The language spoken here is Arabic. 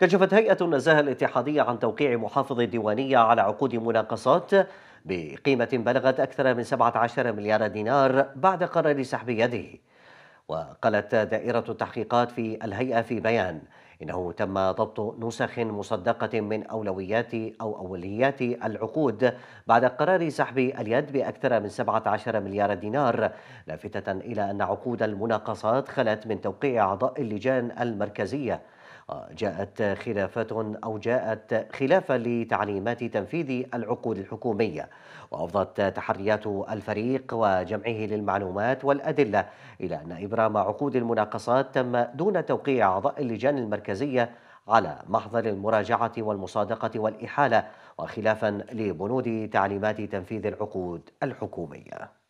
كشفت هيئة النزاهة الاتحادية عن توقيع محافظ الديوانية على عقود مناقصات بقيمة بلغت أكثر من 17 مليار دينار بعد قرار سحب يده وقالت دائرة التحقيقات في الهيئة في بيان إنه تم ضبط نسخ مصدقة من أولويات أو أوليات العقود بعد قرار سحب اليد بأكثر من 17 مليار دينار لافتة إلى أن عقود المناقصات خلت من توقيع أعضاء اللجان المركزية جاءت خلافات أو جاءت خلافة لتعليمات تنفيذ العقود الحكومية وأفضت تحريات الفريق وجمعه للمعلومات والأدلة إلى أن إبرام عقود المناقصات تم دون توقيع أعضاء اللجان المركزية على محضر المراجعة والمصادقة والإحالة وخلافا لبنود تعليمات تنفيذ العقود الحكومية